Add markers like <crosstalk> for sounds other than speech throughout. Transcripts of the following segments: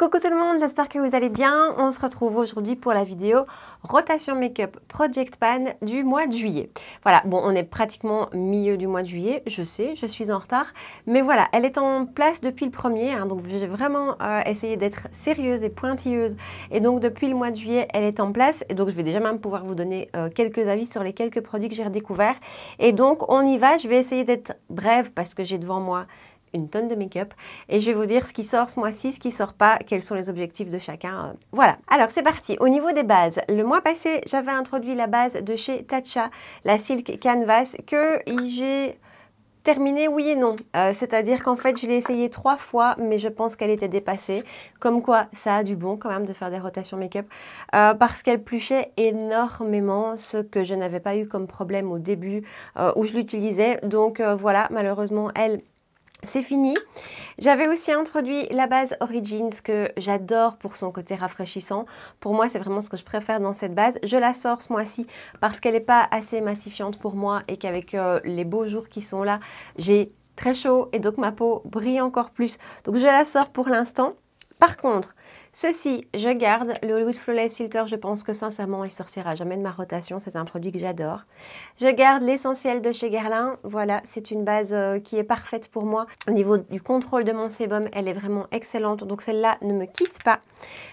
Coucou tout le monde, j'espère que vous allez bien. On se retrouve aujourd'hui pour la vidéo Rotation Makeup Project Pan du mois de juillet. Voilà, bon, on est pratiquement milieu du mois de juillet, je sais, je suis en retard, mais voilà, elle est en place depuis le premier, hein, donc j'ai vraiment euh, essayé d'être sérieuse et pointilleuse, et donc depuis le mois de juillet, elle est en place, et donc je vais déjà même pouvoir vous donner euh, quelques avis sur les quelques produits que j'ai redécouverts, et donc on y va, je vais essayer d'être brève parce que j'ai devant moi une tonne de make-up et je vais vous dire ce qui sort ce mois-ci, ce qui sort pas, quels sont les objectifs de chacun. Euh, voilà. Alors c'est parti. Au niveau des bases, le mois passé, j'avais introduit la base de chez Tatcha, la Silk Canvas que j'ai terminée oui et non. Euh, c'est-à-dire qu'en fait, je l'ai essayé trois fois, mais je pense qu'elle était dépassée. Comme quoi, ça a du bon quand même de faire des rotations make-up euh, parce qu'elle pluchait énormément, ce que je n'avais pas eu comme problème au début où je l'utilisais. Donc voilà, malheureusement, elle c'est fini. J'avais aussi introduit la base Origins que j'adore pour son côté rafraîchissant. Pour moi, c'est vraiment ce que je préfère dans cette base. Je la sors ce mois-ci parce qu'elle n'est pas assez matifiante pour moi et qu'avec euh, les beaux jours qui sont là, j'ai très chaud et donc ma peau brille encore plus. Donc je la sors pour l'instant. Par contre, Ceci, je garde le Hollywood Flawless Filter, je pense que sincèrement il sortira jamais de ma rotation, c'est un produit que j'adore. Je garde l'essentiel de chez Guerlain, voilà, c'est une base euh, qui est parfaite pour moi. Au niveau du contrôle de mon sébum, elle est vraiment excellente, donc celle-là ne me quitte pas.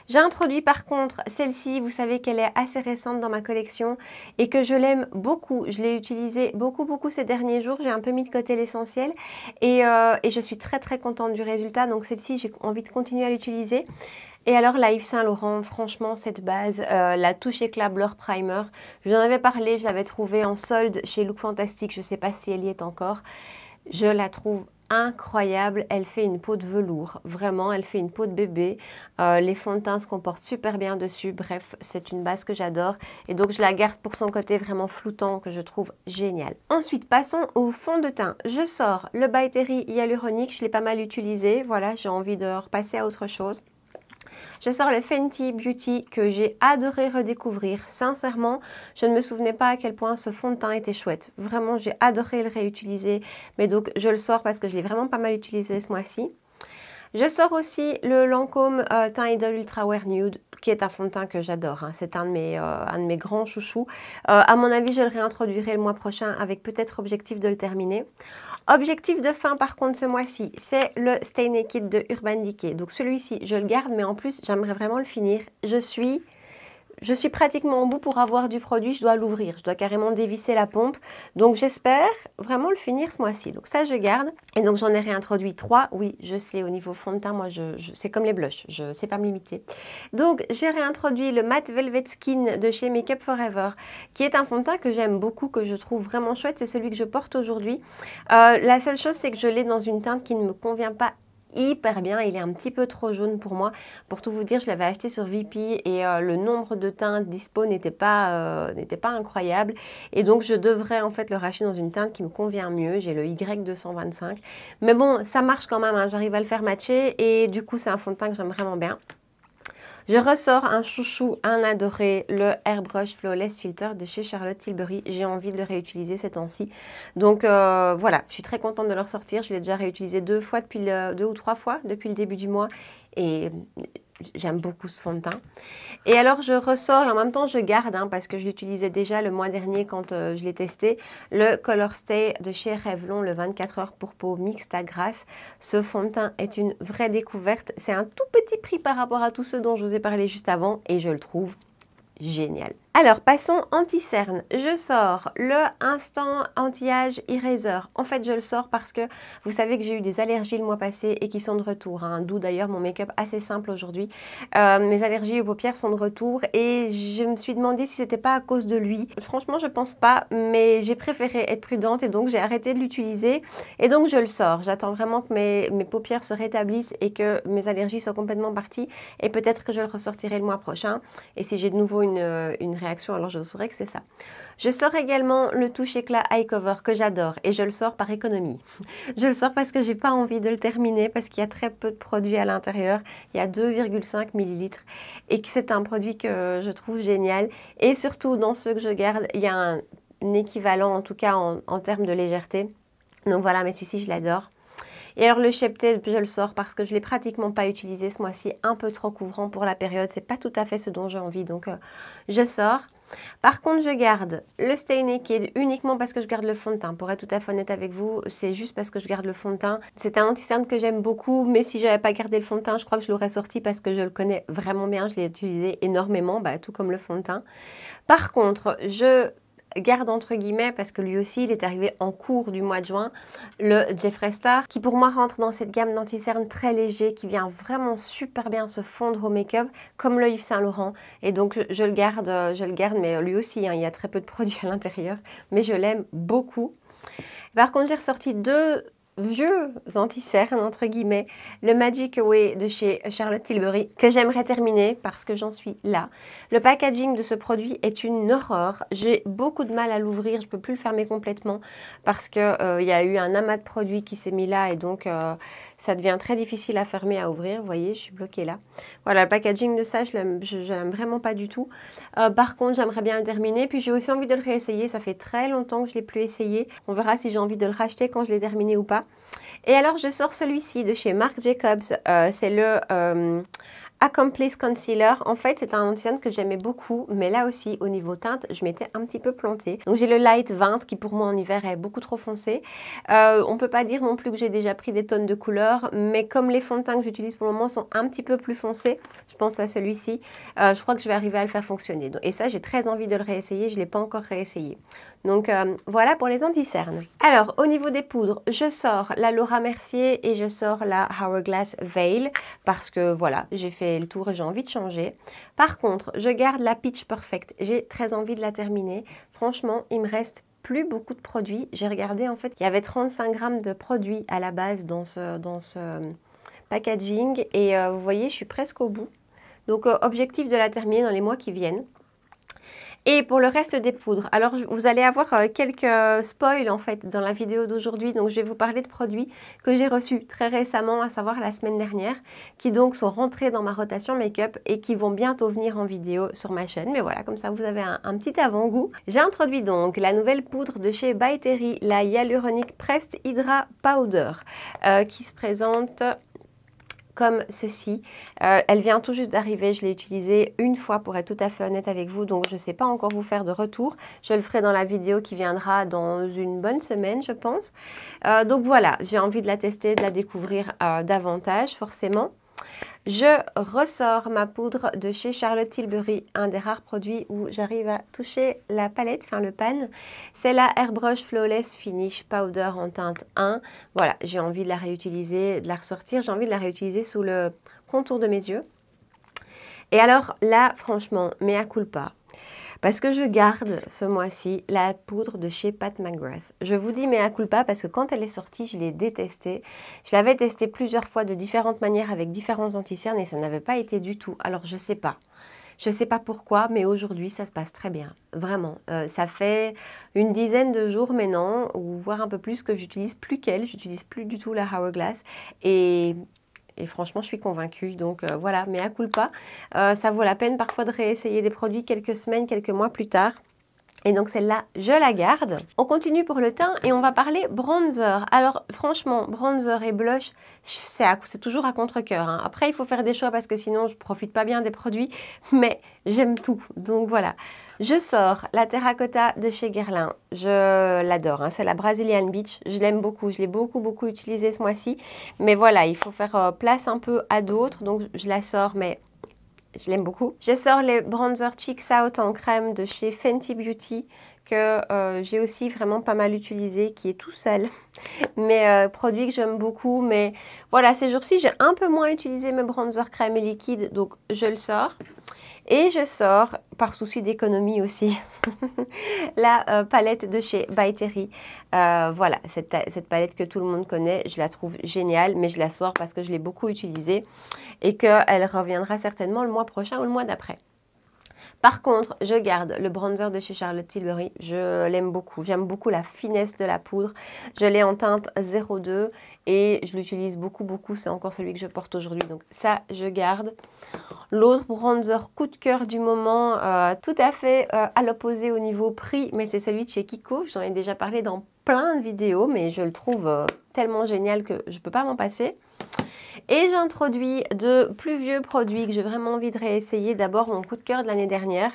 J'ai introduit par contre celle-ci, vous savez qu'elle est assez récente dans ma collection et que je l'aime beaucoup, je l'ai utilisée beaucoup beaucoup ces derniers jours, j'ai un peu mis de côté l'essentiel et, euh, et je suis très très contente du résultat, donc celle-ci j'ai envie de continuer à l'utiliser. Et alors la Yves Saint Laurent, franchement cette base, euh, la touche éclat primer, je vous en avais parlé, je l'avais trouvée en solde chez Look Fantastic, je ne sais pas si elle y est encore. Je la trouve incroyable, elle fait une peau de velours, vraiment, elle fait une peau de bébé. Euh, les fonds de teint se comportent super bien dessus, bref, c'est une base que j'adore. Et donc, je la garde pour son côté vraiment floutant que je trouve génial. Ensuite, passons au fond de teint. Je sors le By Terry Hyaluronic, je l'ai pas mal utilisé, voilà, j'ai envie de repasser à autre chose. Je sors le Fenty Beauty que j'ai adoré redécouvrir. Sincèrement, je ne me souvenais pas à quel point ce fond de teint était chouette. Vraiment, j'ai adoré le réutiliser. Mais donc, je le sors parce que je l'ai vraiment pas mal utilisé ce mois-ci. Je sors aussi le Lancôme euh, Teint Idol Ultra Wear Nude, qui est un fond de teint que j'adore. Hein. C'est un, de mes, euh, un de mes grands chouchous. A euh, à mon avis, je le réintroduirai le mois prochain avec peut-être objectif de le terminer. Objectif de fin, par contre, ce mois-ci, c'est le Stay Naked de Urban Decay. Donc celui-ci, je le garde, mais en plus, j'aimerais vraiment le finir. Je suis je suis pratiquement au bout pour avoir du produit, je dois l'ouvrir, je dois carrément dévisser la pompe. Donc j'espère vraiment le finir ce mois-ci. Donc ça je garde. Et donc j'en ai réintroduit trois. Oui, je sais, au niveau fond de teint, moi je, c'est comme les blushs, je sais pas me limiter. Donc j'ai réintroduit le Matte Velvet Skin de chez Makeup Forever, qui est un fond de teint que j'aime beaucoup, que je trouve vraiment chouette. C'est celui que je porte aujourd'hui. Euh, la seule chose c'est que je l'ai dans une teinte qui ne me convient pas hyper bien. Il est un petit peu trop jaune pour moi. Pour tout vous dire, je l'avais acheté sur vip et euh, le nombre de teintes dispo n'était pas, euh, n'était pas incroyable. Et donc, je devrais en fait le racheter dans une teinte qui me convient mieux. J'ai le Y225. Mais bon, ça marche quand même. Hein. J'arrive à le faire matcher et du coup, c'est un fond de teint que j'aime vraiment bien. Je ressors un chouchou, un adoré, le Airbrush Flawless Filter de chez Charlotte Tilbury. J'ai envie de le réutiliser cette temps-ci. Donc euh, voilà, je suis très contente de le ressortir. Je l'ai déjà réutilisé deux fois depuis deux ou trois fois depuis le début du mois. Et J'aime beaucoup ce fond de teint. Et alors, je ressors et en même temps, je garde, hein, parce que je l'utilisais déjà le mois dernier quand euh, je l'ai testé, le Color Stay de chez Revlon, le 24 heures pour peau mixte à grasse. Ce fond de teint est une vraie découverte. C'est un tout petit prix par rapport à tout ce dont je vous ai parlé juste avant et je le trouve génial. Alors, passons anti-cerne. Je sors le Instant anti âge Eraser. En fait, je le sors parce que vous savez que j'ai eu des allergies le mois passé et qui sont de retour. Hein. D'où d'ailleurs mon make-up assez simple aujourd'hui. Euh, mes allergies aux paupières sont de retour et je me suis demandé si c'était pas à cause de lui. Franchement, je pense pas, mais j'ai préféré être prudente et donc j'ai arrêté de l'utiliser. Et donc, je le sors. J'attends vraiment que mes, mes paupières se rétablissent et que mes allergies soient complètement parties. Et peut-être que je le ressortirai le mois prochain. Et si j'ai de nouveau une, euh, une alors je saurais que c'est ça. Je sors également le touche éclat Eye Cover que j'adore et je le sors par économie. <laughs> je le sors parce que j'ai pas envie de le terminer parce qu'il y a très peu de produits à l'intérieur. Il y a 2,5 ml et que c'est un produit que je trouve génial. Et surtout, dans ceux que je garde, il y a un, équivalent en tout cas en, en termes de légèreté. Donc voilà, mais celui-ci, je l'adore. Et alors le cheptel, je le sors parce que je l'ai pratiquement pas utilisé ce mois-ci, un peu trop couvrant pour la période, c'est pas tout à fait ce dont j'ai envie, donc euh, je sors. Par contre, je garde le Stay Naked uniquement parce que je garde le fond de teint. Pour être tout à fait honnête avec vous, c'est juste parce que je garde le fond de teint. C'est un anti-cerne que j'aime beaucoup, mais si j'avais pas gardé le fond de teint, je crois que je l'aurais sorti parce que je le connais vraiment bien. Je l'ai utilisé énormément, bah, tout comme le fond de teint. Par contre, je garde entre guillemets parce que lui aussi il est arrivé en cours du mois de juin, le Jeffrey Star qui pour moi rentre dans cette gamme danti très léger qui vient vraiment super bien se fondre au make-up comme le Yves Saint Laurent et donc je, le garde, je le garde mais lui aussi hein, il y a très peu de <laughs> produits à l'intérieur mais je l'aime beaucoup. Par contre j'ai ressorti deux vieux anti entre guillemets, le Magic Away de chez Charlotte Tilbury, que j'aimerais terminer parce que j'en suis là. Le packaging de ce produit est une horreur. J'ai beaucoup de mal à l'ouvrir, je ne peux plus le fermer complètement parce qu'il euh, il y a eu un amas de produits qui s'est mis là et donc euh, ça devient très difficile à fermer, à ouvrir. Vous voyez, je suis bloquée là. Voilà, le packaging de ça, je ne l'aime vraiment pas du tout. Euh, par contre, j'aimerais bien le terminer. Puis j'ai aussi envie de le réessayer. Ça fait très longtemps que je ne l'ai plus essayé. On verra si j'ai envie de le racheter quand je l'ai terminé ou pas. Et alors, je sors celui-ci de chez Marc Jacobs. Euh, c'est le... Euh, Accomplice Concealer, en fait c'est un anti-cerne que j'aimais beaucoup, mais là aussi au niveau teinte, je m'étais un petit peu plantée. Donc j'ai le Light 20 qui pour moi en hiver est beaucoup trop foncé. Euh, on peut pas dire non plus que j'ai déjà pris des tonnes de couleurs, mais comme les fonds de teint que j'utilise pour le moment sont un petit peu plus foncés, je pense à celui-ci, euh, je crois que je vais arriver à le faire fonctionner. Et ça j'ai très envie de le réessayer, je l'ai pas encore réessayé. Donc euh, voilà pour les anti-cernes. Alors au niveau des poudres, je sors la Laura Mercier et je sors la Hourglass Veil parce que voilà, j'ai fait le tour, j'ai envie de changer. Par contre, je garde la Pitch Perfect. J'ai très envie de la terminer. Franchement, il me reste plus beaucoup de produits. J'ai regardé, en fait, il y avait 35 grammes de produits à la base dans ce, dans ce euh, packaging. Et euh, vous voyez, je suis presque au bout. Donc, euh, objectif de la terminer dans les mois qui viennent. Et pour le reste des poudres, alors vous allez avoir euh, quelques euh, spoils en fait dans la vidéo d'aujourd'hui. Donc je vais vous parler de produits que j'ai reçus très récemment, à savoir la semaine dernière, qui donc sont rentrés dans ma rotation make-up et qui vont bientôt venir en vidéo sur ma chaîne. Mais voilà, comme ça vous avez un, petit avant-goût. J'ai introduit donc la nouvelle poudre de chez By Terry, la Hyaluronic Pressed Hydra Powder, euh, qui se présente comme ceci. Euh, elle vient tout juste d'arriver, je l'ai utilisée une fois pour être tout à fait honnête avec vous, donc je ne sais pas encore vous faire de retour. Je le ferai dans la vidéo qui viendra dans une bonne semaine, je pense. Euh, donc voilà, j'ai envie de la tester, de la découvrir euh, davantage, forcément. Je ressors ma poudre de chez Charlotte Tilbury, un des rares produits où j'arrive à toucher la palette, enfin le pan. C'est la Airbrush Flawless Finish Powder en teinte 1. Voilà, j'ai envie de la réutiliser, de la ressortir. J'ai envie de la réutiliser sous le contour de mes yeux. Et alors là, franchement, mais mea culpa. Parce que je garde ce mois-ci la poudre de chez Pat McGrath. Je vous dis mais à pas, parce que quand elle est sortie, je l'ai détestée. Je l'avais testée plusieurs fois de différentes manières avec différents anticernes et ça n'avait pas été du tout. Alors je sais pas. Je ne sais pas pourquoi, mais aujourd'hui, ça se passe très bien. Vraiment. Euh, ça fait une dizaine de jours maintenant, ou voire un peu plus, que j'utilise plus qu'elle. J'utilise plus du tout la Hourglass. Et et franchement, je suis convaincue. Donc euh, voilà, mais à coup pas. Euh, ça vaut la peine parfois de réessayer des produits quelques semaines, quelques mois plus tard. Et donc celle-là, je la garde. On continue pour le teint et on va parler bronzer. Alors franchement, bronzer et blush, c'est toujours à contre-coeur. Hein. Après, il faut faire des choix parce que sinon, je profite pas bien des produits. Mais j'aime tout. Donc voilà. Je sors la terracotta de chez Guerlain. Je l'adore. Hein. C'est la Brazilian Beach. Je l'aime beaucoup. Je l'ai beaucoup, beaucoup utilisée ce mois-ci. Mais voilà, il faut faire euh, place un peu à d'autres. Donc je la sors, mais je l'aime beaucoup. Je sors les bronzer Cheeks Out en crème de chez Fenty Beauty que euh, j'ai aussi vraiment pas mal utilisé, qui est tout seul. <laughs> mais euh, produit que j'aime beaucoup. Mais voilà, ces jours-ci, j'ai un peu moins utilisé mes bronzer crème et liquide, donc je le sors. Et je sors, par souci d'économie aussi, <laughs> la euh, palette de chez By Terry. Euh, voilà, cette, palette que tout le monde connaît, je la trouve géniale, mais je la sors parce que je l'ai beaucoup utilisée et qu'elle reviendra certainement le mois prochain ou le mois d'après. Par contre, je garde le bronzer de chez Charlotte Tilbury. Je l'aime beaucoup. J'aime beaucoup la finesse de la poudre. Je l'ai en teinte 02 et je l'utilise beaucoup, beaucoup. C'est encore celui que je porte aujourd'hui. Donc ça, je garde. L'autre bronzer coup de cœur du moment, euh, tout à fait euh, à l'opposé au niveau prix, mais c'est celui de chez Kiko. J'en ai déjà parlé dans plein de vidéos, mais je le trouve euh, tellement génial que je ne peux pas m'en passer. Et j'introduis deux plus vieux produits que j'ai vraiment envie de réessayer. D'abord, mon coup de cœur de l'année dernière,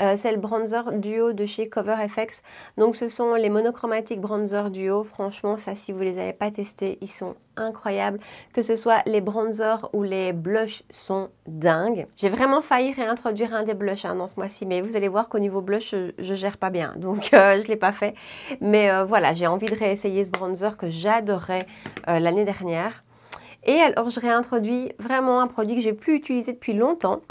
euh, c'est le bronzer duo de chez Cover FX. Donc, ce sont les monochromatiques bronzer duo. Franchement, ça, si vous ne les avez pas testés, ils sont incroyables. Que ce soit les bronzers ou les blushs sont dingues. J'ai vraiment failli réintroduire un des blushs hein, dans ce mois-ci, mais vous allez voir qu'au niveau blush, je, ne gère pas bien. Donc, euh, je ne l'ai pas fait. Mais euh, voilà, j'ai envie de réessayer ce bronzer que j'adorais l'année dernière. Et alors, je réintroduis vraiment un produit que j'ai plus utilisé depuis longtemps.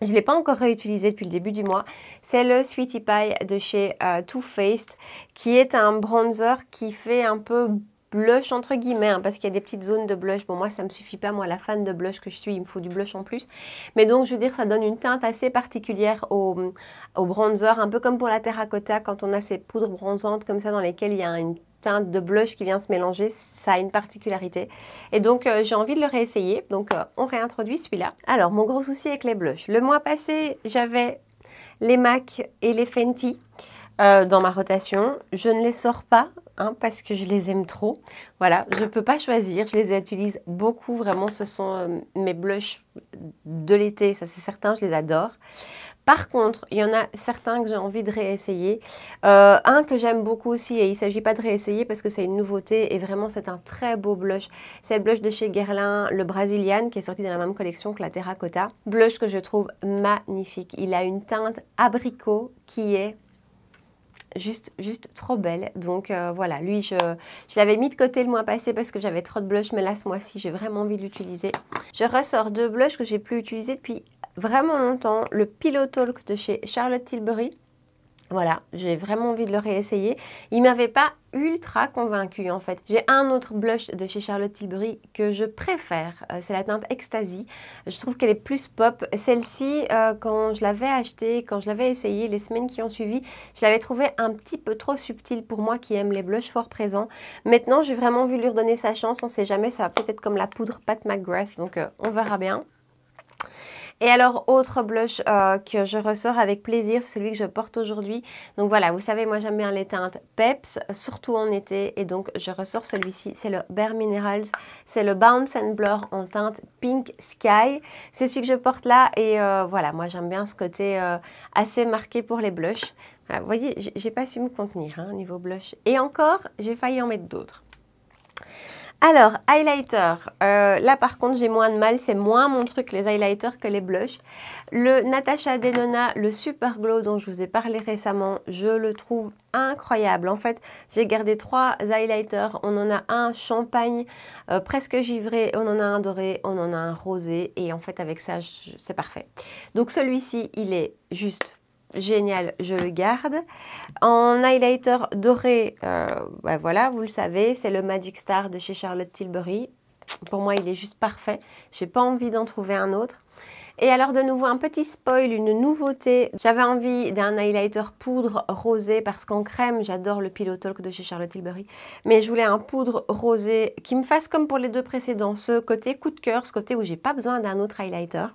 Je ne l'ai pas encore réutilisé depuis le début du mois. C'est le Sweetie Pie de chez euh, Too Faced, qui est un bronzer qui fait un peu blush entre guillemets hein, parce qu'il y a des petites zones de blush bon moi ça me suffit pas moi la fan de blush que je suis il me faut du blush en plus mais donc je veux dire ça donne une teinte assez particulière au, au bronzer un peu comme pour la terracotta quand on a ces poudres bronzantes comme ça dans lesquelles il y a une teinte de blush qui vient se mélanger, ça a une particularité. Et donc euh, j'ai envie de le réessayer, donc euh, on réintroduit celui-là. Alors mon gros souci avec les blushs, le mois passé j'avais les MAC et les Fenty euh, dans ma rotation, je ne les sors pas hein, parce que je les aime trop. Voilà, je ne peux pas choisir, je les utilise beaucoup, vraiment, ce sont mes blushs de l'été, ça c'est certain, je les adore. Par contre, il y en a certains que j'ai envie de réessayer. Euh, un que j'aime beaucoup aussi, et il ne s'agit pas de réessayer parce que c'est une nouveauté et vraiment c'est un très beau blush. C'est le blush de chez Guerlain, le Brazilian, qui est sorti dans la même collection que la Terracotta. Blush que je trouve magnifique. Il a une teinte abricot qui est juste, juste trop belle. Donc euh, voilà, lui, je, l'avais mis de côté le mois passé parce que j'avais trop de blush, mais là, ce mois-ci, j'ai vraiment envie de l'utiliser. Je ressors deux blushs que j'ai plus utilisés depuis vraiment longtemps le Pillow Talk de chez Charlotte Tilbury. Voilà, j'ai vraiment envie de le réessayer. Il m'avait pas ultra convaincu en fait. J'ai un autre blush de chez Charlotte Tilbury que je préfère, euh, c'est la teinte Ecstasy. Je trouve qu'elle est plus pop. Celle-ci, euh, quand je l'avais achetée, quand je l'avais essayée les semaines qui ont suivi, je l'avais trouvé un petit peu trop subtil pour moi qui aime les blushs fort présents. Maintenant, j'ai vraiment envie de lui redonner sa chance. On ne sait jamais, ça va peut-être comme la poudre Pat McGrath, donc euh, on verra bien. Et alors, autre blush euh, que je ressors avec plaisir, c'est celui que je porte aujourd'hui. Donc voilà, vous savez, moi j'aime bien les teintes peps, surtout en été. Et donc, je ressors celui-ci, c'est le Bare Minerals. C'est le Bounce and Blur en teinte Pink Sky. C'est celui que je porte là. Et euh, voilà, moi j'aime bien ce côté euh, assez marqué pour les blushs. vous voyez, j'ai pas su me contenir hein, niveau blush. Et encore, j'ai failli en mettre d'autres. Alors, highlighter. Euh, là, par contre, j'ai moins de mal. C'est moins mon truc, les highlighters, que les blushs. Le Natasha Denona, le Super Glow dont je vous ai parlé récemment, je le trouve incroyable. En fait, j'ai gardé trois highlighters. On en a un champagne, euh, presque givré. On en a un doré, on en a un rosé. Et en fait, avec ça, c'est parfait. Donc, celui-ci, il est juste génial, je le garde. En highlighter doré, euh, bah voilà, vous le savez, c'est le Magic Star de chez Charlotte Tilbury. Pour moi, il est juste parfait. J'ai pas envie d'en trouver un autre. Et alors de nouveau un petit spoil, une nouveauté. J'avais envie d'un highlighter poudre rosé parce qu'en crème, j'adore le Pillow Talk de chez Charlotte Tilbury. Mais je voulais un poudre rosé qui me fasse comme pour les deux précédents, ce côté coup de cœur, ce côté où j'ai pas besoin d'un autre highlighter.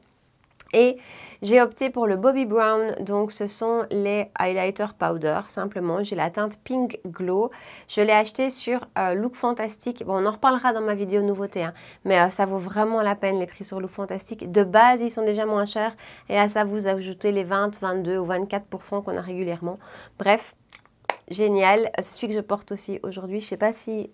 Et j'ai opté pour le Bobbi Brown, donc ce sont les highlighter powder, simplement. J'ai la teinte Pink Glow. Je l'ai acheté sur euh, Look Fantastic. Bon, on en reparlera dans ma vidéo nouveauté, hein. mais euh, ça vaut vraiment la peine les prix sur Look Fantastic. De base, ils sont déjà moins chers et à ça, vous ajoutez les 20, 22 ou 24% qu'on a régulièrement. Bref, génial. Celui que je porte aussi aujourd'hui, je ne sais pas si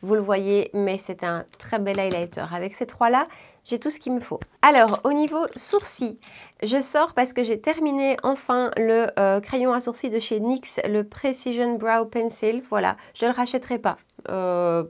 vous le voyez, mais c'est un très bel highlighter. Avec ces trois-là, j'ai tout ce qu'il me faut. Alors, au niveau sourcils, je sors parce que j'ai terminé enfin le euh, crayon à sourcils de chez NYX, le Precision Brow Pencil. Voilà, je ne le rachèterai pas. Euh,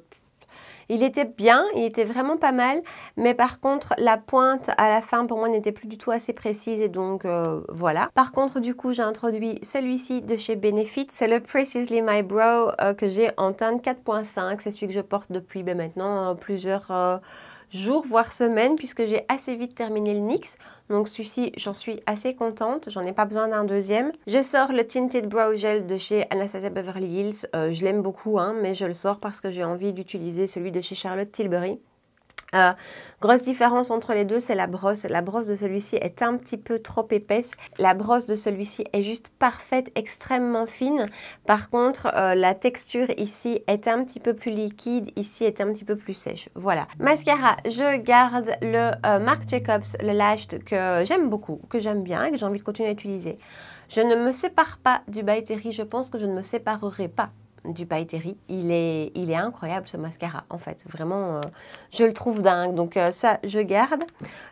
il était bien, il était vraiment pas mal, mais par contre, la pointe à la fin pour moi n'était plus du tout assez précise et donc euh, voilà. Par contre, du coup, j'ai introduit celui-ci de chez Benefit, c'est le Precisely My Brow que j'ai en teinte 4.5, c'est celui que je porte depuis ben, maintenant plusieurs jours, voire semaines, puisque j'ai assez vite terminé le NYX. Donc celui-ci, j'en suis assez contente, j'en ai pas besoin d'un deuxième. Je sors le Tinted Brow Gel de chez Anastasia Beverly Hills. Euh, je l'aime beaucoup, hein, mais je le sors parce que j'ai envie d'utiliser celui de chez Charlotte Tilbury. Euh, grosse différence entre les deux, c'est la brosse. La brosse de celui-ci est un petit peu trop épaisse. La brosse de celui-ci est juste parfaite, extrêmement fine. Par contre, euh, la texture ici est un petit peu plus liquide, ici est un petit peu plus sèche. Voilà. Mascara, je garde le euh, Marc Jacobs, le Lash que j'aime beaucoup, que j'aime bien et que j'ai envie de continuer à utiliser. Je ne me sépare pas du By Terry, je pense que je ne me séparerai pas du pailleterie, Il est, il est incroyable ce mascara en fait. Vraiment, euh, je le trouve dingue. Donc euh, ça, je garde.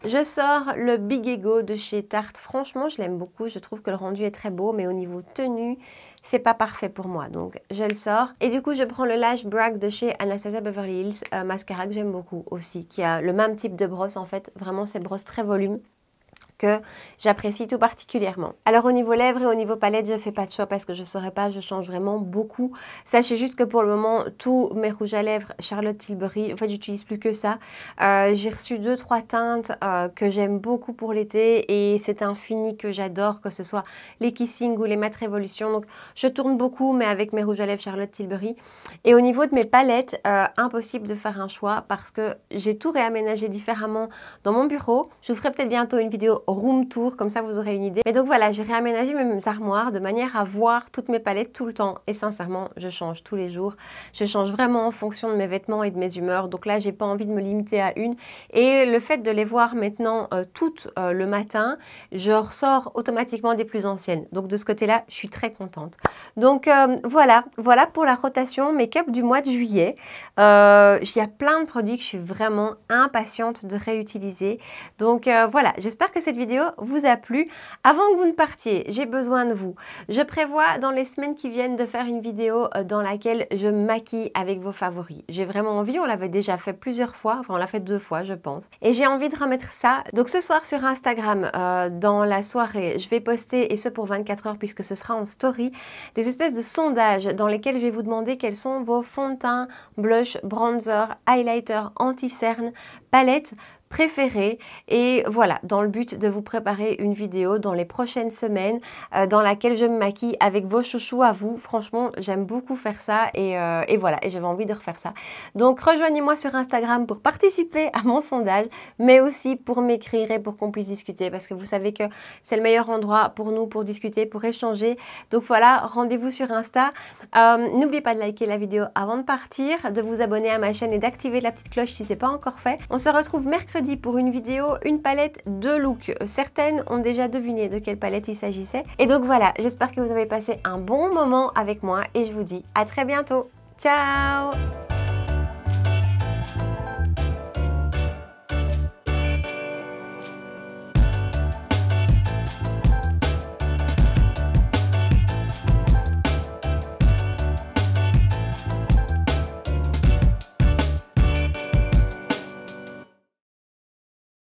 Je sors le Big Ego de chez Tarte. Franchement, je l'aime beaucoup. Je trouve que le rendu est très beau, mais au niveau tenue, c'est pas parfait pour moi. Donc je le sors. Et du coup, je prends le Lash Brag de chez Anastasia Beverly Hills, un euh, mascara que j'aime beaucoup aussi, qui a le même type de brosse en fait. Vraiment, c'est brosse très volume que j'apprécie tout particulièrement. Alors au niveau lèvres et au niveau palette, je fais pas de choix parce que je saurais pas, je change vraiment beaucoup. Sachez juste que pour le moment, tous mes rouges à lèvres Charlotte Tilbury, en fait, j'utilise plus que ça. Euh, j'ai reçu deux trois teintes euh, que j'aime beaucoup pour l'été et c'est un fini que j'adore, que ce soit les Kissing ou les Matte Révolution. Donc je tourne beaucoup, mais avec mes rouges à lèvres Charlotte Tilbury. Et au niveau de mes palettes, euh, impossible de faire un choix parce que j'ai tout réaménagé différemment dans mon bureau. Je vous ferai peut-être bientôt une vidéo room tour, comme ça vous aurez une idée. Mais donc voilà, j'ai réaménagé mes armoires de manière à voir toutes mes palettes tout le temps. Et sincèrement, je change tous les jours. Je change vraiment en fonction de mes vêtements et de mes humeurs. Donc là, j'ai pas envie de me limiter à une. Et le fait de les voir maintenant euh, toutes euh, le matin, je ressors automatiquement des plus anciennes. Donc de ce côté-là, je suis très contente. Donc euh, voilà, voilà pour la rotation make-up du mois de juillet. Il y a plein de produits que je suis vraiment impatiente de réutiliser. Donc voilà, j'espère que cette vidéo vous a plu. Avant que vous ne partiez, j'ai besoin de vous. Je prévois dans les semaines qui viennent de faire une vidéo euh, dans laquelle je maquille avec vos favoris. J'ai vraiment envie, on l'avait déjà fait plusieurs fois, enfin on l'a fait deux fois je pense. Et j'ai envie de remettre ça. Donc ce soir sur Instagram, euh, dans la soirée, je vais poster, et ce pour 24 heures puisque ce sera en story, des espèces de sondages dans lesquels je vais vous demander quels sont vos fonds de teint, blush, bronzer, highlighter, anti-cerne, palette préférée. Et voilà, dans le but de vous préparer une vidéo dans les prochaines semaines euh, dans laquelle je me maquille avec vos chouchous à vous. Franchement, j'aime beaucoup faire ça euh, et, voilà, et j'avais envie de refaire ça. Donc rejoignez-moi sur Instagram pour participer à mon sondage, mais aussi pour m'écrire et pour qu'on puisse discuter parce que vous savez que c'est le meilleur endroit pour nous, pour discuter, pour échanger. Donc voilà, rendez-vous sur Insta. Euh, n'oubliez pas de liker la vidéo avant de partir, de vous abonner à ma chaîne et d'activer la petite cloche si c'est pas encore fait. On se retrouve mercredi pour une vidéo une palette de looks. Certaines ont déjà deviné de quelle palette il s'agissait. Et donc voilà, j'espère que vous avez passé un bon moment avec moi et je vous dis à très bientôt. Ciao